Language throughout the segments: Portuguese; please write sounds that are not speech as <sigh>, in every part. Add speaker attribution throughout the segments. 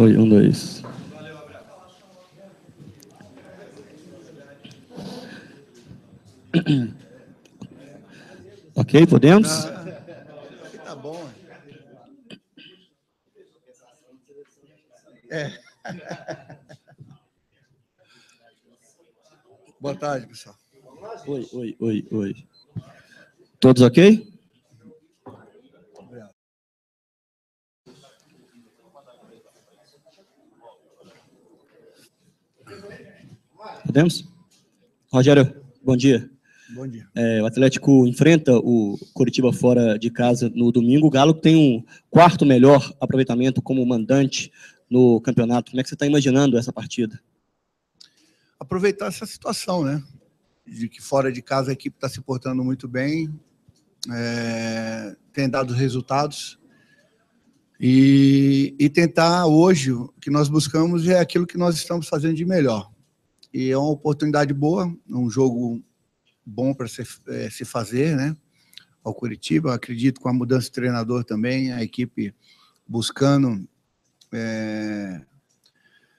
Speaker 1: Oi, um, dois. <clears throat> Ok, podemos? Tá bom.
Speaker 2: É. <laughs> Boa tarde, pessoal. Oi, oi, oi, oi.
Speaker 1: Todos ok? Podemos? Rogério, bom dia. Bom dia. É, o Atlético enfrenta o Coritiba fora de casa no domingo. O Galo tem um quarto melhor
Speaker 2: aproveitamento como mandante no campeonato. Como é que você está imaginando essa partida? Aproveitar essa situação, né? De que fora de casa a equipe está se portando muito bem, é, tem dado resultados. E, e tentar hoje, o que nós buscamos é aquilo que nós estamos fazendo de melhor e é uma oportunidade boa, um jogo bom para se, é, se fazer, né? Ao Curitiba, acredito com a mudança de treinador também, a equipe buscando é,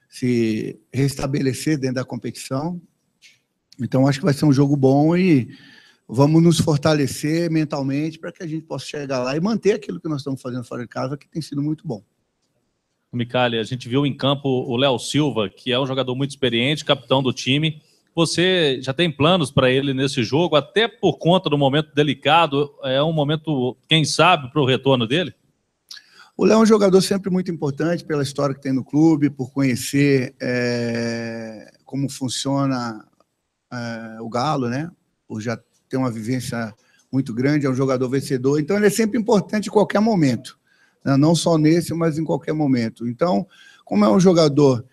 Speaker 2: se restabelecer dentro da competição. Então, acho que vai ser um jogo bom e vamos nos fortalecer mentalmente para que a gente possa chegar lá e manter aquilo que nós estamos fazendo fora de casa, que tem sido muito bom.
Speaker 1: Micali, a gente viu em campo o Léo Silva, que é um jogador muito experiente, capitão do time. Você já tem planos para ele nesse jogo, até por conta do momento delicado, é um momento, quem sabe, para o retorno dele?
Speaker 2: O Léo é um jogador sempre muito importante pela história que tem no clube, por conhecer é, como funciona é, o Galo, né? Por já ter uma vivência muito grande, é um jogador vencedor. Então, ele é sempre importante em qualquer momento. Né? não só nesse, mas em qualquer momento. Então, como é um jogador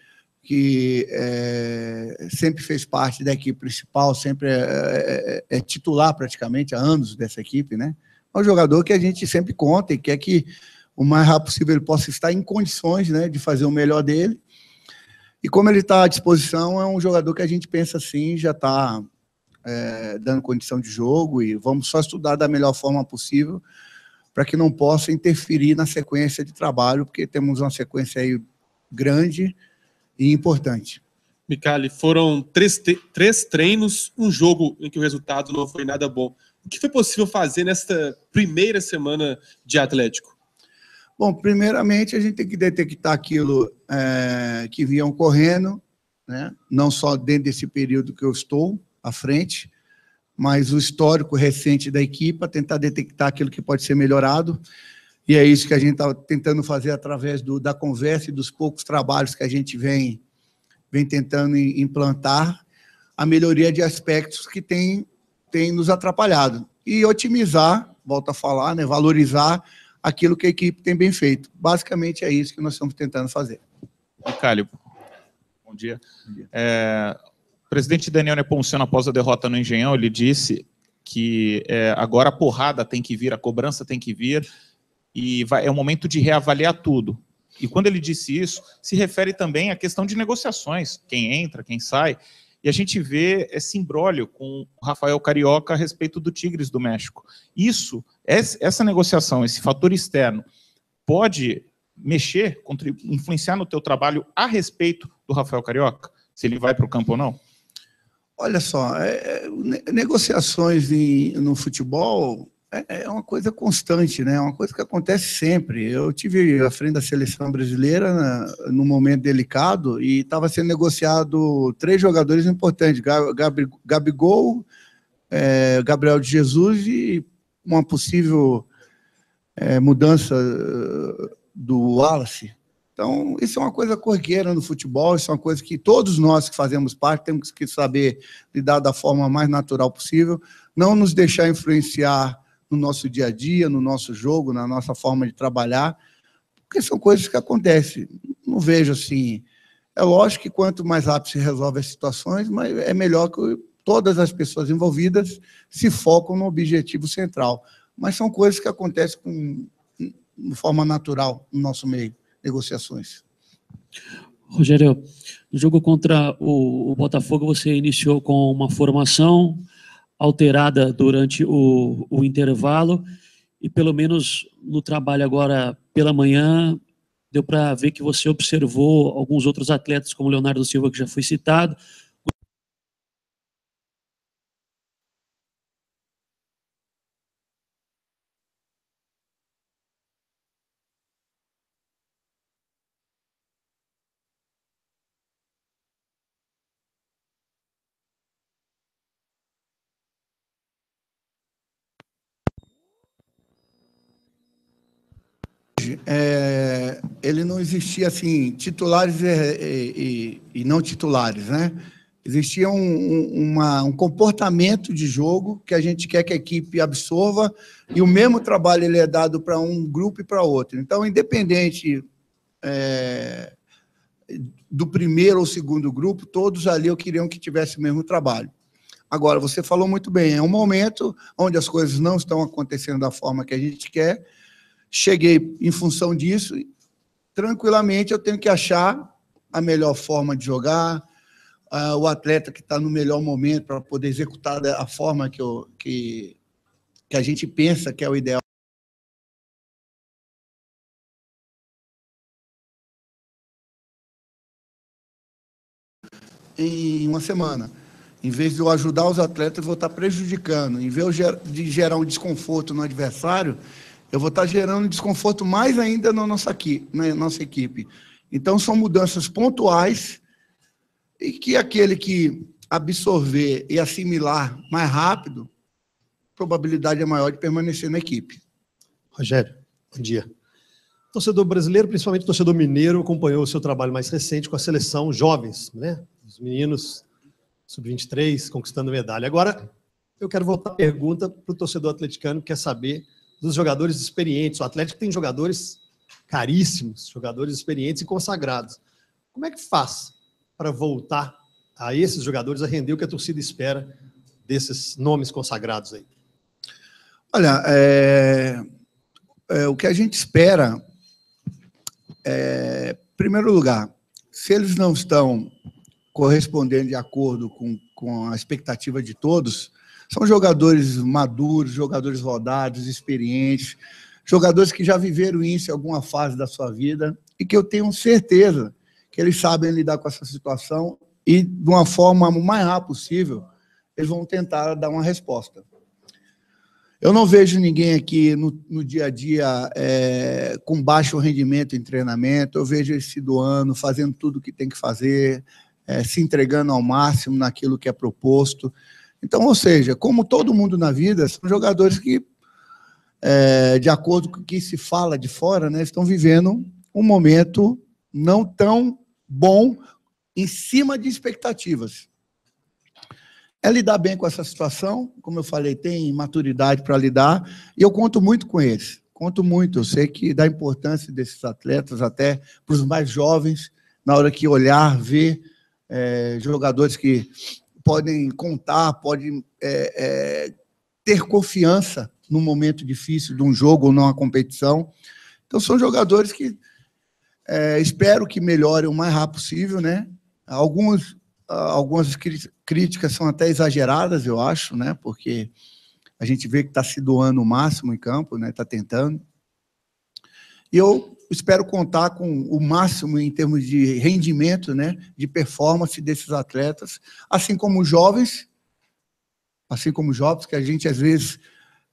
Speaker 2: que é, sempre fez parte da equipe principal, sempre é, é, é, titular praticamente há anos dessa equipe, né? É um jogador que a gente sempre conta e quer que o mais rápido possível ele possa estar em condições né, de fazer o melhor dele. E como ele está à disposição, é um jogador que a gente pensa assim, já está é, dando condição de jogo e vamos só estudar da melhor forma possível para que não possa interferir na sequência de trabalho, porque temos uma sequência aí grande e importante.
Speaker 3: Micali, foram três, três treinos, um jogo em que o resultado não foi nada bom. O que foi possível fazer nesta primeira semana de Atlético?
Speaker 2: Bom, primeiramente a gente tem que detectar aquilo é, que vinha ocorrendo, né? não só dentro desse período que eu estou à frente, mas o histórico recente da equipe, tentar detectar aquilo que pode ser melhorado. E é isso que a gente está tentando fazer através do, da conversa e dos poucos trabalhos que a gente vem, vem tentando implantar, a melhoria de aspectos que tem, tem nos atrapalhado. E otimizar, volto a falar, né, valorizar aquilo que a equipe tem bem feito. Basicamente é isso que nós estamos tentando fazer.
Speaker 3: Ricardo bom dia. Bom dia. É, o presidente Daniel Nepomuceno, após a derrota no Engenhão, ele disse que é, agora a porrada tem que vir, a cobrança tem que vir, e vai, é o momento de reavaliar tudo. E quando ele disse isso, se refere também à questão de negociações, quem entra, quem sai. E a gente vê esse imbróglio com o Rafael Carioca a respeito do Tigres do México. Isso, essa negociação, esse fator externo, pode mexer, influenciar no teu trabalho a respeito do Rafael Carioca? Se ele vai para o campo
Speaker 2: ou não? Olha só, é, é negociações em, no futebol é, é, uma coisa constante, né? É uma coisa que acontece sempre. Eu tive à frente da seleção brasileira na, num momento delicado e estava sendo negociado três jogadores importantes: Gab, Gabigol, é, Gabriel de Jesus e uma possível é, mudança eh, do Wallace. Então, isso é uma coisa corriqueira no futebol, isso é uma coisa que todos nós que fazemos parte temos que saber lidar da forma mais natural possível, não nos deixar influenciar no nosso dia a dia, no nosso jogo, na nossa forma de trabalhar, porque são coisas que acontecem. Não vejo assim. É lógico que quanto mais rápido se resolve as situações, mas é melhor que todas as pessoas envolvidas se focam no objetivo central. Mas são coisas que acontecem com, de forma natural no nosso meio negociações.
Speaker 4: Rogério, no jogo contra o, o Botafogo, você iniciou com uma formação alterada durante o, o intervalo e pelo menos no trabalho agora pela manhã deu para ver que você observou alguns outros atletas como Leonardo Silva que já foi citado,
Speaker 2: hoje, é, ele não existia assim, titulares e, e, e não titulares, né? Existia um, um, uma, um, comportamento de jogo que a gente quer que a equipe absorva e o mesmo trabalho ele é dado para um grupo e para outro. Então, independente é, do primeiro ou segundo grupo, todos ali eu queria que tivesse o mesmo trabalho. Agora, você falou muito bem, é um momento onde as coisas não estão acontecendo da forma que a gente quer, Cheguei em função disso, tranquilamente eu tenho que achar a melhor forma de jogar, uh, o atleta que está no melhor momento para poder executar a forma que, eu, que, que a gente pensa que é o ideal. Em uma semana. Em vez de eu ajudar os atletas, eu vou estar tá prejudicando. Em vez de gerar um desconforto no adversário, eu vou estar gerando desconforto mais ainda na nossa, na nossa equipe. Então, são mudanças pontuais e que aquele que absorver e assimilar mais rápido, probabilidade é maior de permanecer na equipe. Rogério, bom dia. Torcedor brasileiro,
Speaker 5: principalmente torcedor mineiro, acompanhou o seu trabalho mais recente com a seleção jovens, né? Os meninos sub-23 conquistando medalha. Agora, eu quero voltar à pergunta para o torcedor atleticano que quer saber dos jogadores experientes. O Atlético tem jogadores caríssimos, jogadores experientes e consagrados. Como é que faz para voltar a esses jogadores a render o que a torcida espera desses nomes consagrados aí?
Speaker 2: Olha, é, é, o que a gente espera é, em primeiro lugar, se eles não estão correspondendo de acordo com, com a expectativa de todos, são jogadores maduros, jogadores rodados, experientes, jogadores que já viveram isso em alguma fase da sua vida e que eu tenho certeza que eles sabem lidar com essa situação e, de uma forma mais rápida possível, eles vão tentar dar uma resposta. Eu não vejo ninguém aqui no, no dia a dia é, com baixo rendimento em treinamento. Eu vejo eles se doando, fazendo tudo o que tem que fazer, é, se entregando ao máximo naquilo que é proposto. Então, ou seja, como todo mundo na vida, são jogadores que, é, de acordo com o que se fala de fora, né, estão vivendo um momento não tão bom em cima de expectativas. É lidar bem com essa situação, como eu falei, tem maturidade para lidar, e eu conto muito com eles. Conto muito, eu sei que dá importância desses atletas, até para os mais jovens, na hora que olhar, ver é, jogadores que podem contar, podem é, é, ter confiança num momento difícil de um jogo ou numa competição. Então, são jogadores que é, espero que melhorem o mais rápido possível, né? Alguns, algumas críticas são até exageradas, eu acho, né? Porque a gente vê que está se doando o máximo em campo, né? Está tentando eu espero contar com o máximo em termos de rendimento, né, de performance desses atletas, assim como jovens, assim como jovens, que a gente às vezes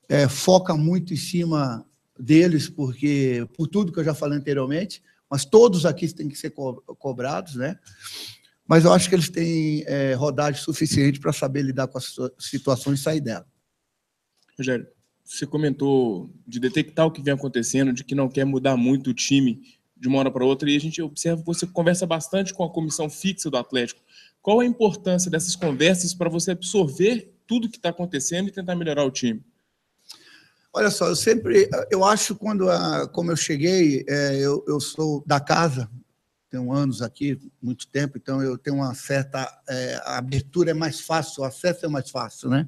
Speaker 2: é, foca muito em cima deles, porque por tudo que eu já falei anteriormente, mas todos aqui têm que ser co cobrados, né? Mas eu acho que eles têm é, rodagem suficiente para saber lidar com as situações e sair dela. Rogério
Speaker 3: você comentou de detectar o que vem acontecendo, de que não quer mudar muito o time de uma hora para outra, e a gente observa que você conversa bastante com a comissão fixa do Atlético. Qual a importância dessas conversas para você absorver tudo que está acontecendo e tentar melhorar o time?
Speaker 2: Olha só, eu sempre, eu acho quando, a, como eu cheguei, é, eu, eu sou da casa, tenho anos aqui, muito tempo, então eu tenho uma certa é, abertura é mais fácil, o acesso é mais fácil, né?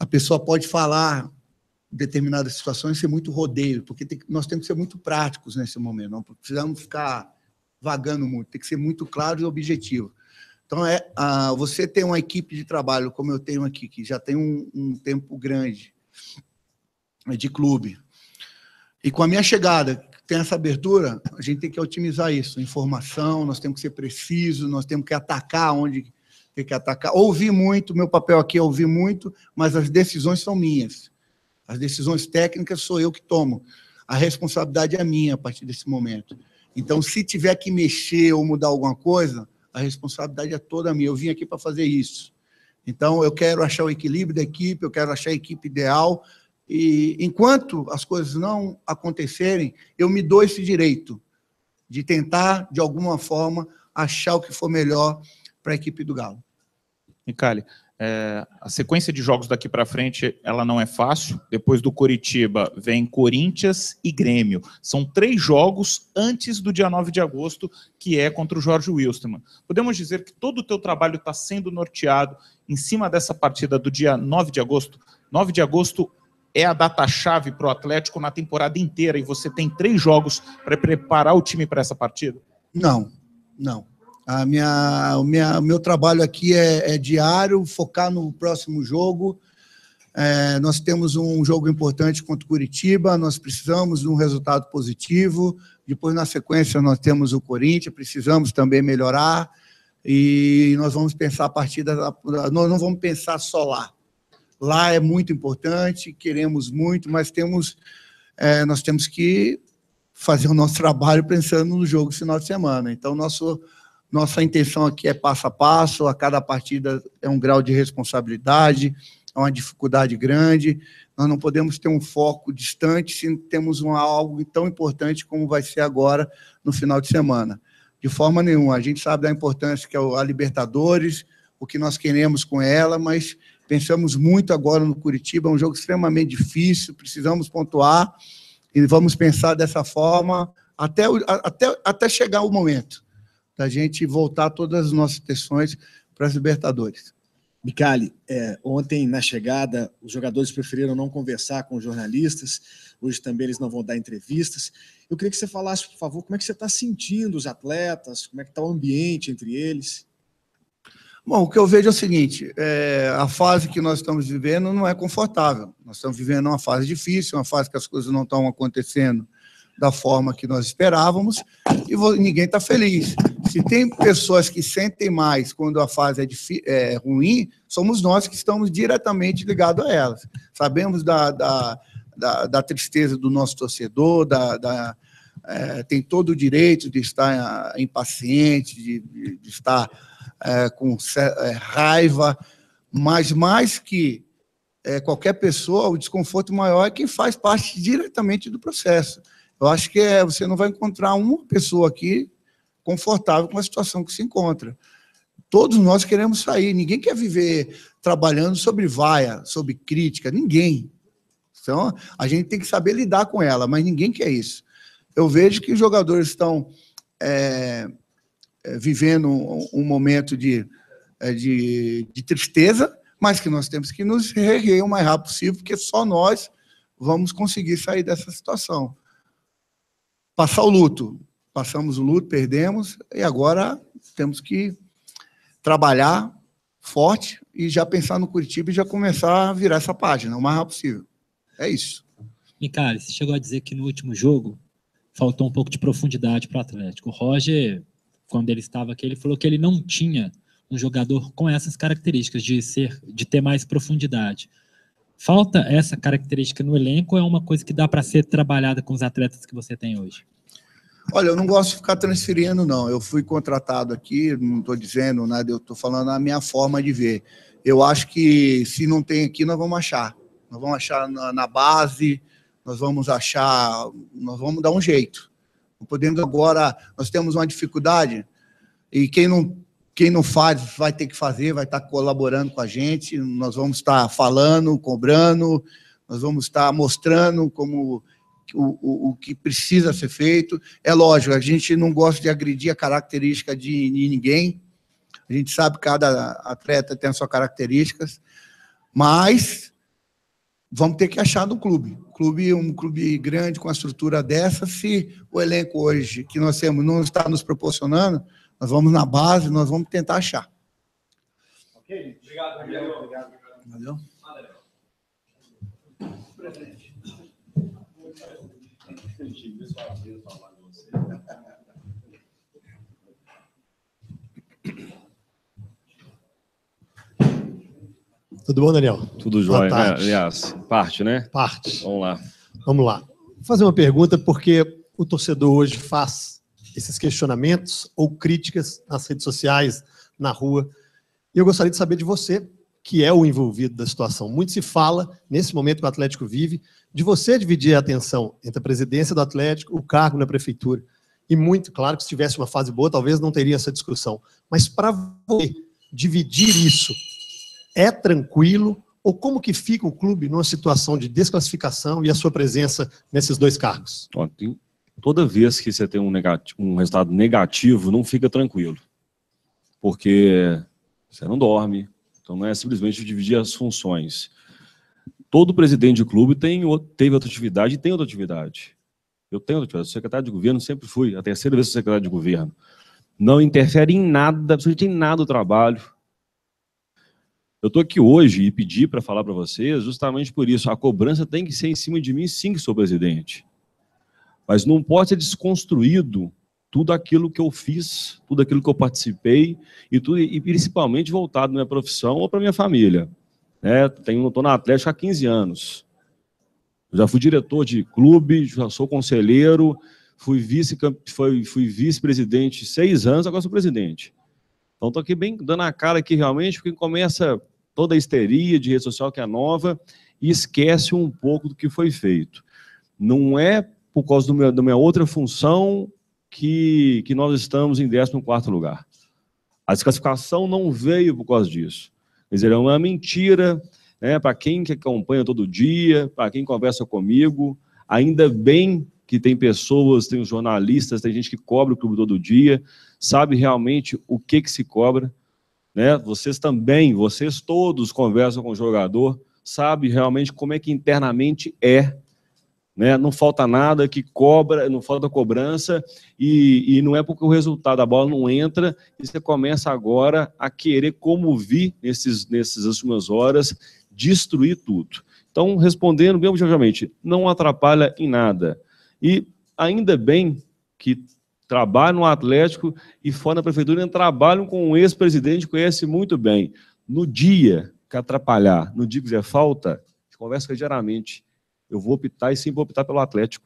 Speaker 2: A pessoa pode falar determinadas situações, ser muito rodeio, porque tem, nós temos que ser muito práticos nesse momento, não precisamos ficar vagando muito, tem que ser muito claro e objetivo. Então, é, você tem uma equipe de trabalho, como eu tenho aqui, que já tem um, um tempo grande é de clube, e com a minha chegada, tem essa abertura, a gente tem que otimizar isso. Informação, nós temos que ser precisos, nós temos que atacar onde tem que atacar. Ouvir muito, meu papel aqui é ouvir muito, mas as decisões são minhas. As decisões técnicas sou eu que tomo. A responsabilidade é minha a partir desse momento. Então, se tiver que mexer ou mudar alguma coisa, a responsabilidade é toda minha. Eu vim aqui para fazer isso. Então, eu quero achar o equilíbrio da equipe, eu quero achar a equipe ideal. E enquanto as coisas não acontecerem, eu me dou esse direito de tentar, de alguma forma, achar o que for melhor para a equipe do Galo.
Speaker 3: E, Cali, é, a sequência de jogos daqui para frente ela não é fácil. Depois do Coritiba vem Corinthians e Grêmio. São três jogos antes do dia 9 de agosto, que é contra o Jorge Wilstermann. Podemos dizer que todo o teu trabalho está sendo norteado em cima dessa partida do dia 9 de agosto. 9 de agosto é a data-chave para o Atlético na temporada inteira e você tem três jogos para preparar o time para essa partida?
Speaker 2: Não, não. A minha, o, minha, meu trabalho aqui é, é diário, focar no próximo jogo. É, nós temos um jogo importante contra o Curitiba, nós precisamos de um resultado positivo. Depois, na sequência, nós temos o Corinthians, precisamos também melhorar. E nós vamos pensar a partir da. Nós não vamos pensar só lá. Lá é muito importante, queremos muito, mas temos, é, nós temos que fazer o nosso <laughs> trabalho pensando no jogo final de semana. Então, nosso nossa intenção aqui é passo a passo, a cada partida é um grau de responsabilidade, é uma dificuldade grande. Nós não podemos ter um foco distante se temos um, algo tão importante como vai ser agora no final de semana. De forma nenhuma. A gente sabe da importância que é a Libertadores, o que nós queremos com ela, mas pensamos muito agora no Curitiba, é um jogo extremamente difícil, precisamos pontuar e vamos pensar dessa forma até, até, até chegar o momento da gente voltar todas as nossas atenções para as Libertadores. Micali, é, ontem na chegada, os jogadores preferiram não
Speaker 5: conversar com os jornalistas, hoje também eles não vão dar entrevistas. Eu queria que você falasse, por favor, como
Speaker 2: é que você está sentindo os atletas, como é que está o ambiente entre eles? Bom, o que eu vejo é o seguinte: é, a fase que nós estamos vivendo não é confortável. Nós estamos vivendo uma fase difícil, uma fase que as coisas não estão acontecendo da forma que nós esperávamos e ninguém está feliz. Se tem pessoas que sentem mais quando a fase é, é ruim, somos nós que estamos diretamente ligados a elas. Sabemos da, da, da, da tristeza do nosso torcedor, da, da é, tem todo o direito de estar é, impaciente, de, de, de estar é, com é, raiva, mas mais que é, qualquer pessoa, o desconforto maior é quem faz parte diretamente do processo. Eu acho que é, você não vai encontrar uma pessoa aqui confortável com a situação que se encontra. Todos nós queremos sair, ninguém quer viver trabalhando sobre vaia, sobre crítica, ninguém. Então, a gente tem que saber lidar com ela, mas ninguém quer isso. Eu vejo que os jogadores estão é, é vivendo um, um momento de, é, de, de tristeza, mas que nós temos que nos reerguer o mais rápido possível, porque só nós vamos conseguir sair dessa situação. Passar o luto passamos o luto, perdemos, e agora temos que trabalhar forte e já pensar no Curitiba e já começar a virar essa página o mais rápido possível. É isso.
Speaker 4: Micali, você chegou a dizer que no último jogo faltou um pouco de profundidade para o Atlético. O Roger, quando ele estava aqui, ele falou que ele não tinha um jogador com essas características de ser, de ter mais profundidade. Falta essa característica no elenco ou é uma coisa que dá para ser trabalhada com os atletas que você tem hoje?
Speaker 2: Olha, eu não gosto de ficar transferindo, não. Eu fui contratado aqui, não estou dizendo nada, eu estou falando a minha forma de ver. Eu acho que se não tem aqui, nós vamos achar. Nós vamos achar na, na base, nós vamos achar, nós vamos dar um jeito. Não podemos agora, nós temos uma dificuldade e quem não, quem não faz vai ter que fazer, vai estar tá colaborando com a gente, nós vamos estar tá falando, cobrando, nós vamos estar tá mostrando como o, o, o, que precisa ser feito. É lógico, a gente não gosta de agredir a característica de, de ninguém. A gente sabe que cada atleta tem as suas características, mas vamos ter que achar do clube. clube. Um clube grande com a estrutura dessa, se o elenco hoje que nós temos não está nos proporcionando, nós vamos na base, nós vamos tentar achar. Ok, obrigado, Gabriel. Valeu. Valeu.
Speaker 1: Tudo bom, Daniel? Tudo jóia, né? aliás, parte, né? Parte. Vamos lá.
Speaker 5: Vamos lá. Vou fazer uma pergunta, porque o torcedor hoje faz esses questionamentos ou críticas nas redes sociais, na rua. E eu gostaria de saber de você, que é o envolvido da situação. Muito se fala, nesse momento que o Atlético vive, de você dividir a atenção entre a presidência do Atlético, o cargo na prefeitura. E muito, claro, que se tivesse uma fase boa, talvez não teria essa discussão. Mas para você dividir isso, é tranquilo? Ou como que fica o clube numa situação de desclassificação e a sua presença nesses dois cargos?
Speaker 1: Toda vez que você tem um, negativo, um resultado negativo, não fica tranquilo. Porque você não dorme, então, não é simplesmente dividir as funções. Todo presidente de clube tem, teve outra atividade e tem outra atividade. Eu tenho outra atividade. Secretário de governo sempre fui, a terceira vez secretário de governo. Não interfere em nada, absolutamente em nada o trabalho. Eu estou aqui hoje e pedi para falar para vocês justamente por isso. A cobrança tem que ser em cima de mim, sim, que sou presidente. Mas não pode ser é desconstruído tudo aquilo que eu fiz, tudo aquilo que eu participei e tudo e principalmente voltado à minha profissão ou para minha família. Né? Tenho, estou na Atlético há 15 anos. Eu já fui diretor de clube, já sou conselheiro, fui vice fui, fui vice-presidente seis anos, agora sou presidente. Então estou aqui bem dando a cara aqui realmente, porque começa toda a histeria de rede social que é nova e esquece um pouco do que foi feito. Não é por causa do meu, da minha outra função que, que nós estamos em 14 lugar. A desclassificação não veio por causa disso. Quer dizer, é uma mentira né, para quem que acompanha todo dia, para quem conversa comigo. Ainda bem que tem pessoas, tem os jornalistas, tem gente que cobra o clube todo dia, sabe realmente o que, que se cobra. Né? Vocês também, vocês todos conversam com o jogador, sabe realmente como é que internamente é né? Não falta nada que cobra, não falta cobrança, e, e não é porque o resultado, da bola não entra, e você começa agora a querer, como vi nesses, nessas últimas horas, destruir tudo. Então, respondendo bem objetivamente, não atrapalha em nada. E ainda bem que trabalha no Atlético e fora da prefeitura trabalham com um ex-presidente que conhece muito bem. No dia que atrapalhar, no dia que fizer falta, conversa diariamente eu vou optar e sim vou optar pelo Atlético.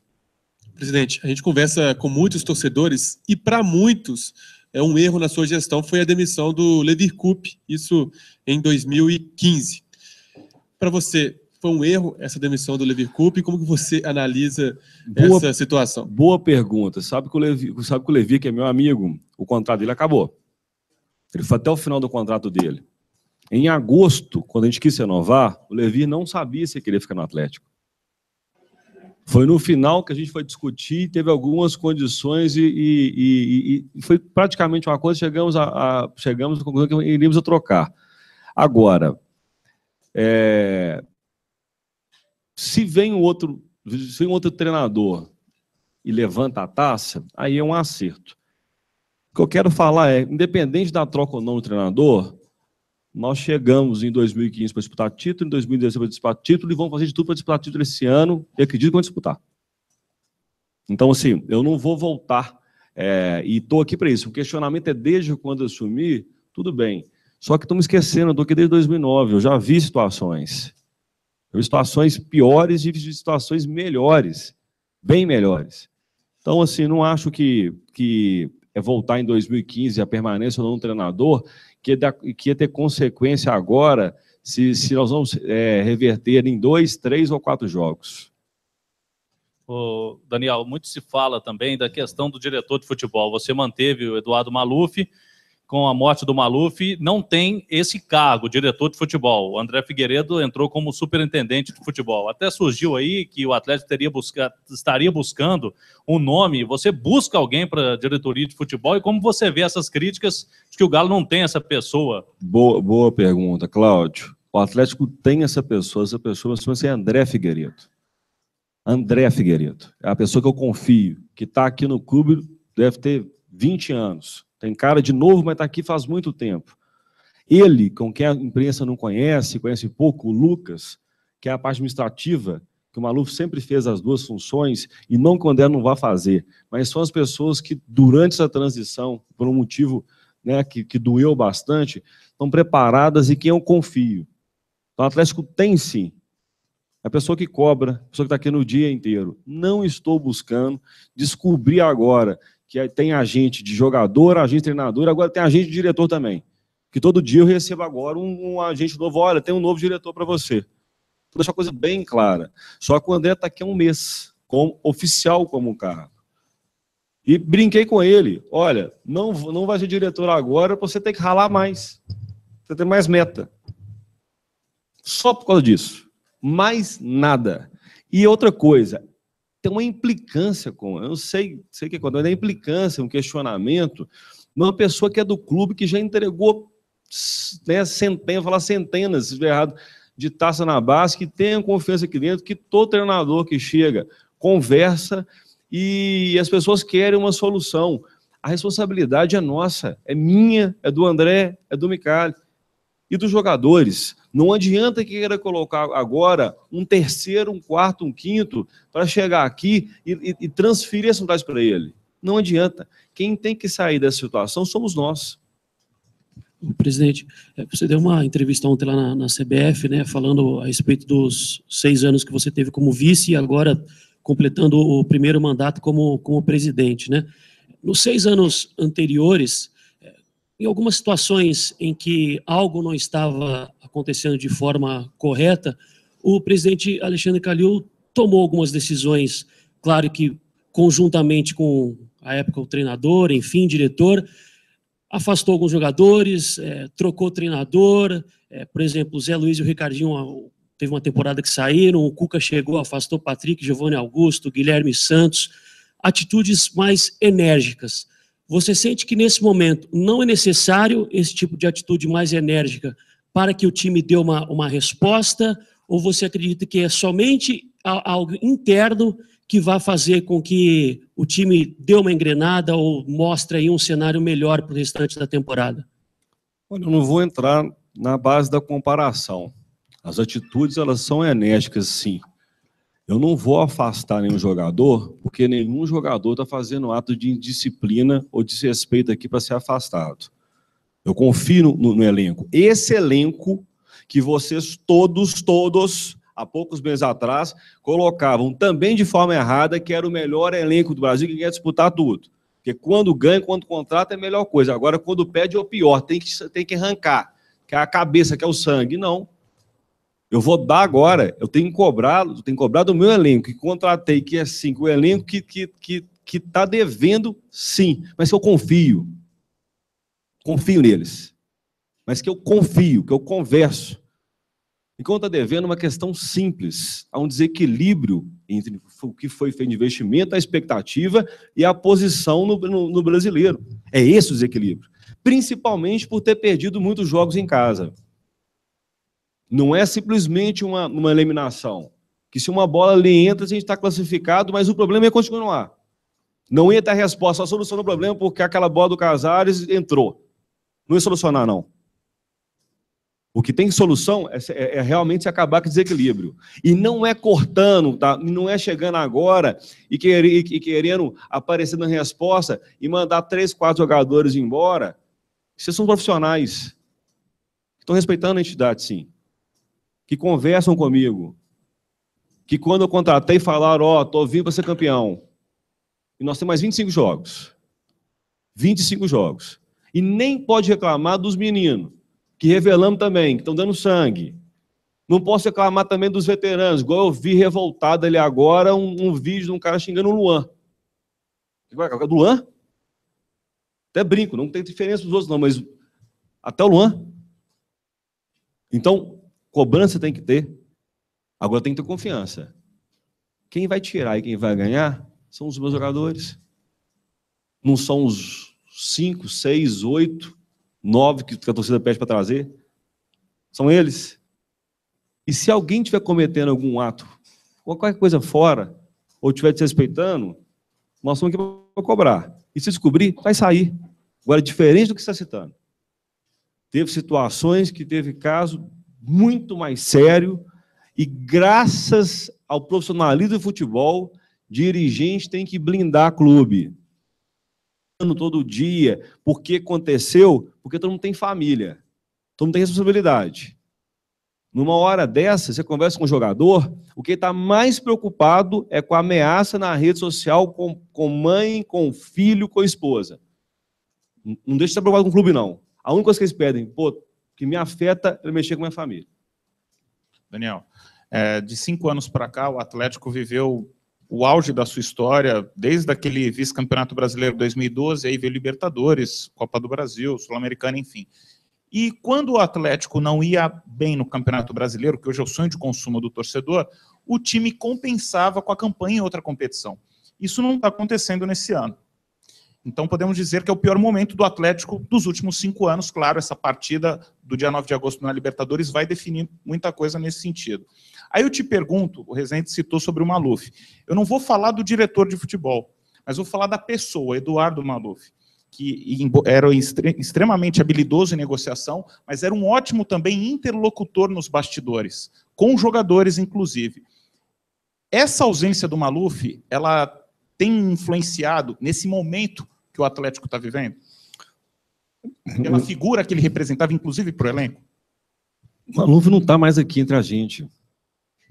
Speaker 1: Presidente, a gente conversa com muitos torcedores e para muitos é um erro na sua gestão foi a demissão do Levir Cup. isso em 2015. Para você, foi um erro essa demissão do Levir e Como que você analisa boa, essa situação? Boa pergunta. Sabe que o Levy sabe que o Levi, que é meu amigo, o contrato dele acabou. Ele foi até o final do contrato dele. Em agosto, quando a gente quis renovar, o Levy não sabia se queria ficar no Atlético. Foi no final que a gente foi discutir, teve algumas condições e, e, e, e foi praticamente uma coisa, chegamos, a, a, chegamos à conclusão que iríamos a trocar. Agora, é, se vem um outro, se vem um outro treinador e levanta a taça, aí é um acerto. O que eu quero falar é, independente da troca ou não do treinador, nós chegamos em 2015 para disputar título, em 2016 para disputar título, e vamos fazer de tudo para disputar título esse ano, e acredito que vamos disputar. Então, assim, eu não vou voltar, é, e estou aqui para isso. O questionamento é desde quando eu assumi, tudo bem. Só que estou me esquecendo, estou aqui desde 2009, eu já vi situações. Eu vi situações piores e situações melhores, bem melhores. Então, assim, não acho que, que é voltar em 2015 a permanência ou não um treinador, que, que ia ter consequência agora se, se nós vamos é, reverter em dois, três ou quatro jogos.
Speaker 4: Ô, Daniel, muito se fala também da questão do diretor de
Speaker 1: futebol. Você manteve o Eduardo Maluf, com a morte do Maluf, não tem esse cargo, diretor de futebol. O André Figueiredo entrou como superintendente de futebol. Até surgiu aí que o Atlético teria busca, estaria buscando um nome. Você busca alguém para diretoria de futebol e como você vê essas críticas de que o Galo não tem essa pessoa? Boa, boa pergunta, Cláudio. O Atlético tem essa pessoa, essa pessoa chama-se André Figueiredo. André Figueiredo. É a pessoa que eu confio, que está aqui no clube, deve ter 20 anos tem cara de novo, mas está aqui faz muito tempo. Ele, com quem a imprensa não conhece, conhece pouco, o Lucas, que é a parte administrativa, que o Maluf sempre fez as duas funções, e não quando ela é, não vai fazer, mas são as pessoas que, durante essa transição, por um motivo né, que, que doeu bastante, estão preparadas e quem eu confio. Então, o Atlético tem sim. A pessoa que cobra, a pessoa que está aqui no dia inteiro. Não estou buscando descobrir agora que tem agente de jogador, agente de treinador, agora tem agente de diretor também. Que todo dia eu recebo agora um, um agente novo, olha, tem um novo diretor para você. Vou deixar a coisa bem clara. Só que o André está aqui há um mês, como oficial como um cargo. E brinquei com ele, olha, não, não vai ser diretor agora, você tem que ralar mais. Você tem mais meta. Só por causa disso. Mais nada. E outra coisa, tem uma implicância com, eu não sei, sei que é é, é implicância, um questionamento, uma pessoa que é do clube que já entregou né, centenas, falar centenas, se estiver errado, de taça na base, que tenha confiança aqui dentro, que todo treinador que chega conversa e as pessoas querem uma solução. A responsabilidade é nossa, é minha, é do André, é do Micali e dos jogadores. Não adianta que queira colocar agora um terceiro, um quarto, um quinto para chegar aqui e, e, e transferir essa vontade para ele. Não adianta. Quem tem que sair dessa situação somos nós.
Speaker 4: Presidente, é, você deu uma entrevista ontem lá na, na, CBF, né, falando a respeito dos seis anos que você teve como vice e agora completando o primeiro mandato como, como presidente, né? Nos seis anos anteriores, é, em algumas situações em que algo não estava acontecendo de forma correta, o presidente Alexandre Calil tomou algumas decisões, claro que conjuntamente com a época o treinador, enfim, diretor, afastou alguns jogadores, é, trocou treinador, é, por exemplo, o Zé Luiz e o Ricardinho teve uma temporada que saíram, o Cuca chegou, afastou Patrick, Giovanni Augusto, Guilherme Santos, atitudes mais enérgicas. Você sente que nesse momento não é necessário esse tipo de atitude mais enérgica para que o time dê uma, uma resposta? Ou você acredita que é somente algo interno que vai fazer com que o time dê uma engrenada ou mostre aí um cenário melhor para o restante da temporada? Olha, eu não vou entrar
Speaker 1: na base da comparação. As atitudes, elas são enérgicas, sim. Eu não vou afastar nenhum jogador, porque nenhum jogador está fazendo ato de indisciplina ou desrespeito aqui para ser afastado. Eu confio no, no elenco. Esse elenco que vocês todos, todos, há poucos meses atrás, colocavam também de forma errada que era o melhor elenco do Brasil que quer disputar tudo. Porque quando ganha, quando contrata, é a melhor coisa. Agora, quando pede, é o pior. Tem que, tem que arrancar. Que é a cabeça, que é o sangue. Não. Eu vou dar agora. Eu tenho que cobrar, eu tenho que cobrar do meu elenco, que contratei, que é assim, que o elenco que está que, que, que tá devendo, sim. Mas eu confio confio neles, mas que eu confio, que eu converso. Enquanto está devendo uma questão simples, há um desequilíbrio entre o que foi feito de investimento, a expectativa e a posição no, no, no brasileiro. É esse o desequilíbrio. Principalmente por ter perdido muitos jogos em casa. Não é simplesmente uma, uma eliminação. Que se uma bola ali entra, a gente está classificado, mas o problema é continuar. Não entra a resposta, a solução do problema, porque aquela bola do Casares entrou não ia é solucionar, não. O que tem solução é, é, é realmente acabar com o desequilíbrio. E não é cortando, tá? não é chegando agora e, quer, e, e querendo aparecer na resposta e mandar três, quatro jogadores embora. Vocês são profissionais. Estão respeitando a entidade, sim. Que conversam comigo. Que quando eu contratei, falaram: Ó, oh, tô vindo para ser campeão. E nós temos mais 25 jogos. 25 jogos. E nem pode reclamar dos meninos, que revelamos também, que estão dando sangue. Não posso reclamar também dos veteranos, igual eu vi revoltado ali agora um, um vídeo de um cara xingando o Luan. É do Luan? Até brinco, não tem diferença dos outros, não, mas até o Luan. Então, cobrança tem que ter. Agora tem que ter confiança. Quem vai tirar e quem vai ganhar são os meus jogadores. Não são os 5, 6, 8, 9 que a torcida pede para trazer? São eles. E se alguém estiver cometendo algum ato, qualquer coisa fora, ou estiver desrespeitando, nós somos aqui para cobrar. E se descobrir, vai sair. Agora, diferente do que você está citando. Teve situações que teve caso muito mais sério, e graças ao profissionalismo do futebol, dirigente tem que blindar clube todo dia, porque aconteceu, porque todo mundo tem família, todo mundo tem responsabilidade. Numa hora dessa, você conversa com o jogador, o que está mais preocupado é com a ameaça na rede social, com, com mãe, com filho, com esposa. Não deixa de estar preocupado com o clube, não. A única coisa que eles pedem, pô, que me afeta é mexer com a minha família. Daniel, é, de cinco anos para cá, o
Speaker 3: Atlético viveu o auge da sua história, desde aquele vice-campeonato brasileiro 2012, aí veio Libertadores, Copa do Brasil, Sul-Americana, enfim. E quando o Atlético não ia bem no Campeonato Brasileiro, que hoje é o sonho de consumo do torcedor, o time compensava com a campanha em outra competição. Isso não está acontecendo nesse ano. Então, podemos dizer que é o pior momento do Atlético dos últimos cinco anos. Claro, essa partida do dia 9 de agosto na Libertadores vai definir muita coisa nesse sentido. Aí eu te pergunto, o Rezende citou sobre o Maluf. Eu não vou falar do diretor de futebol, mas vou falar da pessoa, Eduardo Maluf, que era extremamente habilidoso em negociação, mas era um ótimo também interlocutor nos bastidores, com jogadores, inclusive. Essa ausência do Maluf, ela tem influenciado nesse momento que o
Speaker 1: Atlético está vivendo? Pela uhum. figura que ele representava, inclusive, para o elenco? O Maluf não está mais aqui entre a gente.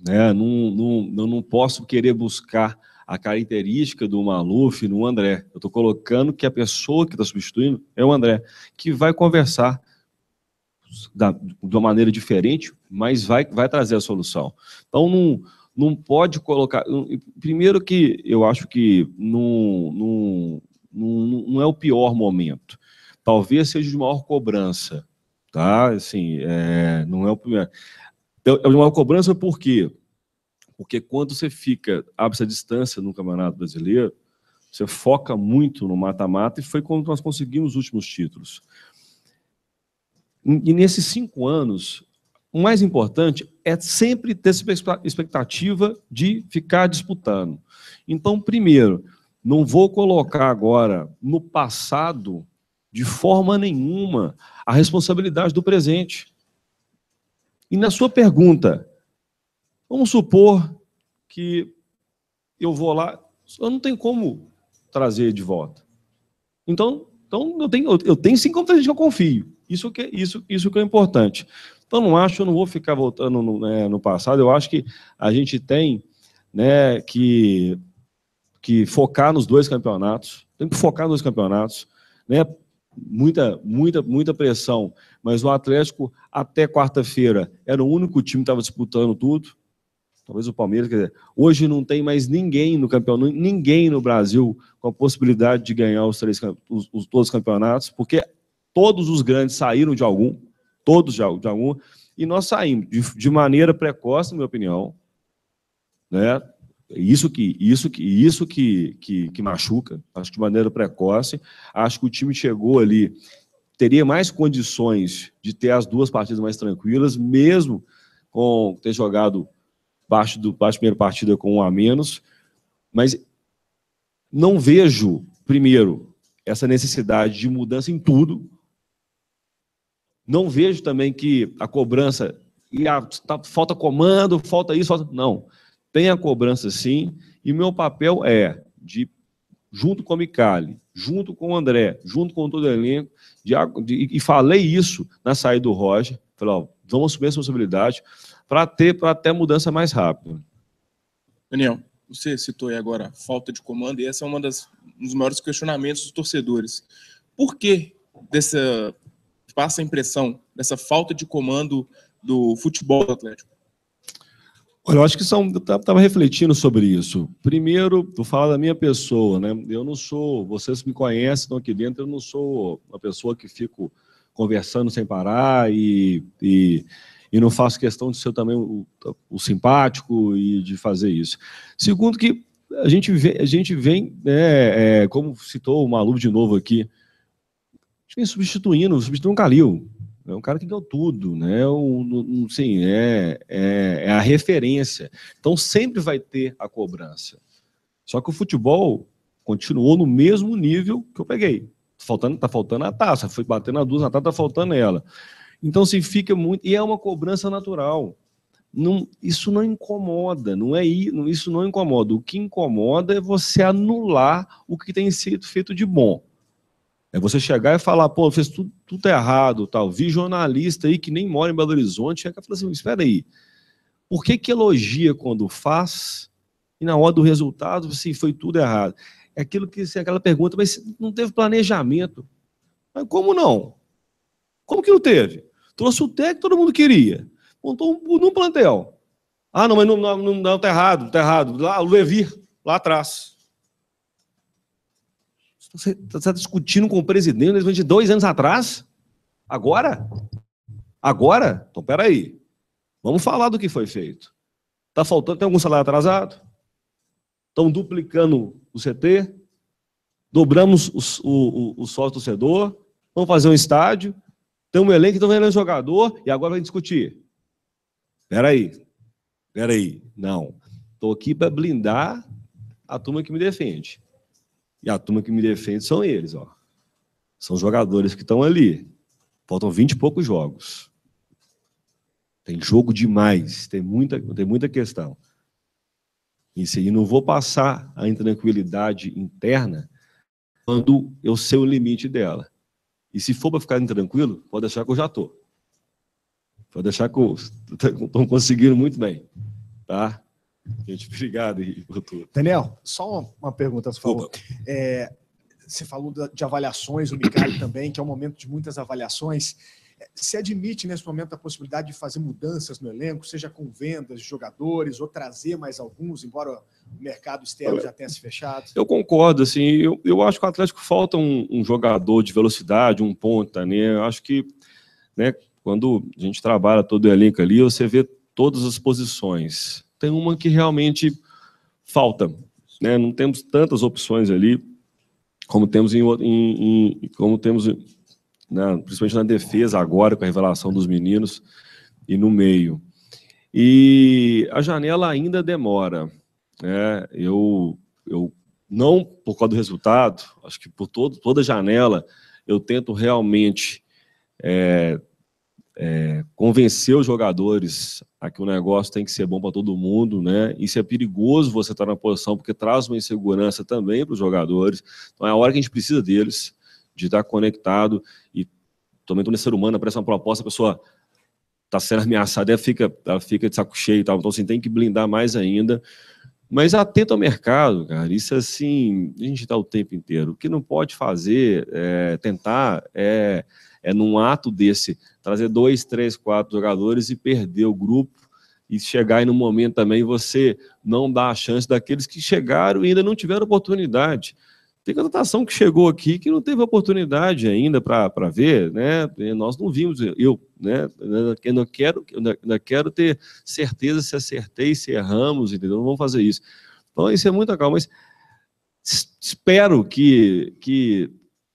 Speaker 1: Né? Não, não, eu não posso querer buscar a característica do Maluf no André. Eu estou colocando que a pessoa que está substituindo é o André, que vai conversar da, de uma maneira diferente, mas vai, vai trazer a solução. Então, não, não pode colocar. Primeiro que eu acho que não, não, não, não é o pior momento. Talvez seja de maior cobrança, tá? Assim, é, não é o primeiro. Então, é de maior cobrança por quê? Porque quando você fica, abre essa distância no Campeonato Brasileiro, você foca muito no mata-mata e foi quando nós conseguimos os últimos títulos. E nesses cinco anos, o mais importante é sempre ter essa expectativa de ficar disputando. Então, primeiro, não vou colocar agora no passado, de forma nenhuma, a responsabilidade do presente. E na sua pergunta, vamos supor que eu vou lá, eu não tenho como trazer de volta. Então, então eu, tenho, eu tenho sim como gente que eu confio. Isso que, é, isso, isso que é importante. Então, não acho, eu não vou ficar voltando no, né, no passado. Eu acho que a gente tem né, que, que focar nos dois campeonatos. Tem que focar nos dois campeonatos. Né? Muita, muita, muita pressão. Mas o Atlético, até quarta-feira, era o único time que estava disputando tudo. Talvez o Palmeiras, quer dizer, hoje não tem mais ninguém no campeonato, ninguém no Brasil com a possibilidade de ganhar os três, os, os, todos os campeonatos, porque todos os grandes saíram de algum todos de um e nós saímos de, de maneira precoce, na minha opinião, né? Isso que isso que isso que, que, que machuca, acho que de maneira precoce, acho que o time chegou ali teria mais condições de ter as duas partidas mais tranquilas, mesmo com ter jogado baixo do baixo primeira partida com um a menos, mas não vejo primeiro essa necessidade de mudança em tudo, não vejo também que a cobrança e a, tá, falta comando, falta isso, falta... não. Tem a cobrança sim, e meu papel é de junto com a Micali, junto com o André, junto com todo o elenco, de, de, e falei isso na saída do Roger, falei, ó, vamos assumir a responsabilidade para ter para até mudança mais rápida.
Speaker 3: Daniel, você citou aí agora falta de comando, e essa é uma das um dos maiores questionamentos dos torcedores. Por que dessa passa a impressão dessa falta de comando
Speaker 1: do futebol do Atlético? Olha, eu acho que são. Estava refletindo sobre isso. Primeiro, vou falar da minha pessoa, né? Eu não sou. Vocês me conhecem, estão aqui dentro, eu não sou uma pessoa que fico conversando sem parar e, e, e não faço questão de ser também o, o, simpático e de fazer isso. Segundo, que a gente vem, a gente vem né, é, como citou o Malu de novo aqui, vem é substituindo, substituindo o Calil. É um cara que deu tudo, né? O, é sim, é, é, é a referência. Então sempre vai ter a cobrança. Só que o futebol continuou no mesmo nível que eu peguei. Tá faltando, tá faltando a taça, foi batendo a duas na taça, tá faltando ela. Então se assim, fica muito e é uma cobrança natural. Não, isso não incomoda, não é isso não incomoda. O que incomoda é você anular o que tem sido feito de bom. É você chegar e falar, pô, fez tudo, tudo tá errado, tal. Vi jornalista aí que nem mora em Belo Horizonte, chega e fala assim, espera aí, por que que elogia quando faz e na hora do resultado, assim, foi tudo errado? É aquilo que, assim, aquela pergunta, mas não teve planejamento. Mas como não? Como que não teve? Trouxe o técnico que todo mundo queria. Montou um, um plantel. Ah, não, mas não, não, não, não tá errado, tá errado. Lá, o Levi, lá atrás. Você está tá discutindo com o presidente de dois anos atrás? Agora? Agora? Então, peraí. Vamos falar do que foi feito. Está faltando, tem algum salário atrasado? Estão duplicando o CT? Dobramos os, o, o, o sócio torcedor? Vamos fazer um estádio? Tem um elenco, estão vendendo um jogador e agora vai discutir. Peraí. Peraí. Não. Estou aqui para blindar a turma que me defende. E a turma que me defende são eles, ó. São jogadores que estão ali. Faltam 20 e poucos jogos. Tem jogo demais, tem muita, tem muita questão. Isso aí, não vou passar a intranquilidade interna quando eu sei o limite dela. E se for para ficar intranquilo, pode deixar que eu já estou. Pode deixar que eu estou <laughs> conseguindo muito bem. Tá? Gente, <laughs> obrigado e por tudo.
Speaker 5: Daniel, só uma, uma pergunta, por favor. É, você falou de avaliações, o Micali também, que é um momento de muitas avaliações. É, se admite nesse momento a possibilidade de fazer mudanças no elenco, seja com vendas de jogadores ou trazer mais alguns, embora o mercado externo já tenha se fechado? Eu
Speaker 1: concordo, assim, eu, eu acho que o Atlético falta um, um jogador de velocidade, um ponta, né? Eu acho que, né, quando a gente trabalha todo o elenco ali, você vê todas as posições tem uma que realmente falta. Né? Não temos tantas opções ali como temos em, em, em como temos né? principalmente na defesa agora com a revelação dos meninos e no meio. E a janela ainda demora. Né? Eu, eu não por causa do resultado, acho que por todo, toda janela eu tento realmente é, é, convencer os jogadores a que o negócio tem que ser bom para todo mundo, né? Isso é perigoso você estar tá na posição, porque traz uma insegurança também para os jogadores. Então é a hora que a gente precisa deles, de estar conectado e também todo ser humano aparece uma proposta, a pessoa está sendo ameaçada, ela fica, ela fica de saco cheio e tal. Então, assim, tem que blindar mais ainda. Mas atento ao mercado, cara, isso é assim, a gente está o tempo inteiro. O que não pode fazer, é, tentar, é, é num ato desse, trazer dois, três, quatro jogadores e perder o grupo e chegar aí no momento também você não dá a chance daqueles que chegaram e ainda não tiveram oportunidade. Tem contratação que chegou aqui que não teve oportunidade ainda para ver, né? Nós não vimos, eu, né? Eu não quero, quero ter certeza se acertei, se erramos, entendeu? Não vamos fazer isso. Então, isso é muito calma, mas espero que, que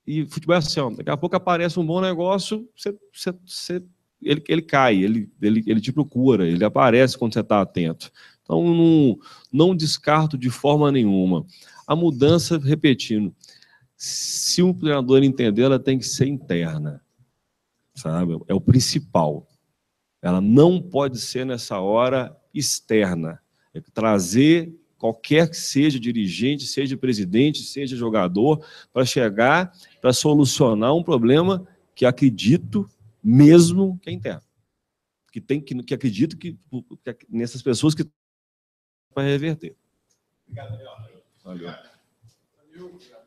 Speaker 1: e futebol é assim, ó, daqui a pouco aparece um bom negócio, você, você, você, ele, ele cai, ele, ele, ele te procura, ele aparece quando você está atento. Então, não, não descarto de forma nenhuma. A mudança, repetindo, se um treinador entender, ela tem que ser interna, sabe? É o principal. Ela não pode ser, nessa hora, externa. É trazer qualquer que seja dirigente, seja presidente, seja jogador, para chegar, para solucionar um problema que acredito mesmo que é interno. Que, tem, que, que acredito que, que nessas pessoas que para reverter. Obrigado, Daniel. Valeu.
Speaker 2: Valeu, obrigado.